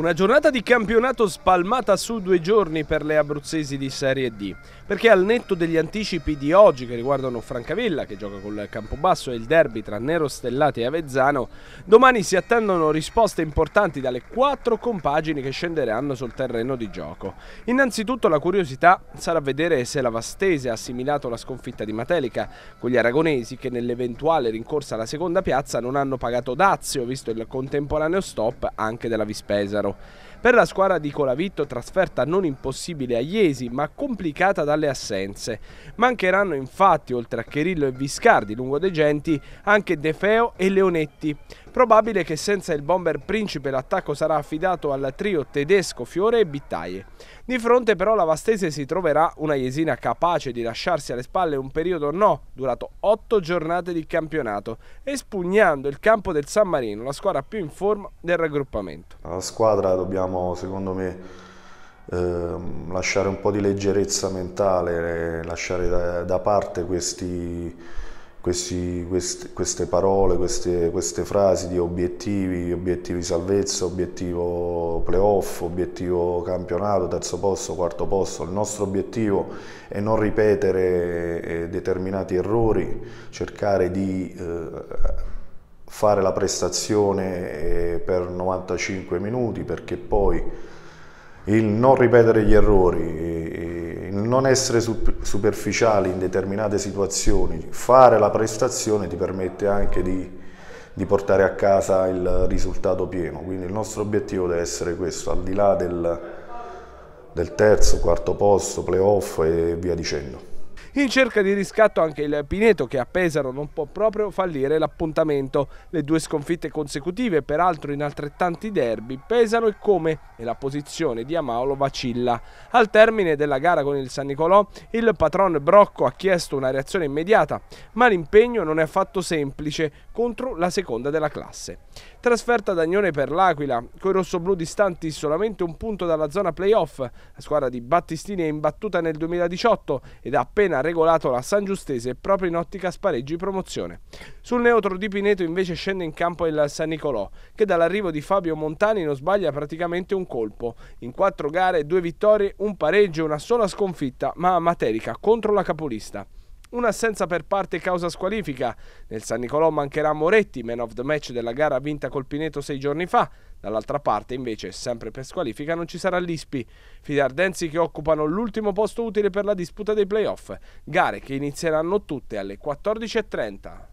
Una giornata di campionato spalmata su due giorni per le abruzzesi di Serie D, perché al netto degli anticipi di oggi che riguardano Francavilla che gioca col Campobasso e il derby tra Nero Stellati e Avezzano, domani si attendono risposte importanti dalle quattro compagini che scenderanno sul terreno di gioco. Innanzitutto la curiosità sarà vedere se la Vastese ha assimilato la sconfitta di Matelica con gli aragonesi che nell'eventuale rincorsa alla seconda piazza non hanno pagato dazio visto il contemporaneo stop anche della Vispesaro. Pesaro. Per la squadra di Colavitto trasferta non impossibile a Iesi, ma complicata dalle assenze. Mancheranno infatti, oltre a Cherillo e Viscardi lungo De Genti, anche De Feo e Leonetti. Probabile che senza il bomber principe l'attacco sarà affidato al trio tedesco Fiore e Bittaie. Di fronte però la Vastese si troverà una Iesina capace di lasciarsi alle spalle un periodo no, durato 8 giornate di campionato, espugnando il campo del San Marino, la squadra più in forma del raggruppamento. La squadra squadra dobbiamo, secondo me, eh, lasciare un po' di leggerezza mentale, lasciare da, da parte questi, questi, questi, queste parole, queste, queste, frasi di obiettivi, obiettivi salvezza, obiettivo playoff, obiettivo campionato, terzo posto, quarto posto. Il nostro obiettivo è non ripetere eh, determinati errori, cercare di... Eh, fare la prestazione eh, per 95 minuti perché poi il non ripetere gli errori, eh, eh, il non essere superficiali in determinate situazioni, fare la prestazione ti permette anche di, di portare a casa il risultato pieno. Quindi il nostro obiettivo deve essere questo, al di là del, del terzo, quarto posto, playoff e via dicendo. In cerca di riscatto anche il Pineto che a Pesaro non può proprio fallire l'appuntamento. Le due sconfitte consecutive, peraltro in altrettanti derby, pesano e come e la posizione di Amaolo vacilla. Al termine della gara con il San Nicolò, il patron Brocco ha chiesto una reazione immediata, ma l'impegno non è affatto semplice contro la seconda della classe. Trasferta ad Agnone per l'Aquila, coi rossoblù distanti solamente un punto dalla zona playoff, la squadra di Battistini è imbattuta nel 2018 ed ha appena ha regolato la San Giustese proprio in ottica spareggi promozione. Sul neutro di Pineto invece scende in campo il San Nicolò, che dall'arrivo di Fabio Montani non sbaglia praticamente un colpo. In quattro gare, due vittorie, un pareggio e una sola sconfitta, ma a materica contro la capolista. Un'assenza per parte causa squalifica. Nel San Nicolò mancherà Moretti, man of the match della gara vinta col Pineto sei giorni fa. Dall'altra parte, invece, sempre per squalifica, non ci sarà l'Ispi. Fidardensi che occupano l'ultimo posto utile per la disputa dei playoff. Gare che inizieranno tutte alle 14.30.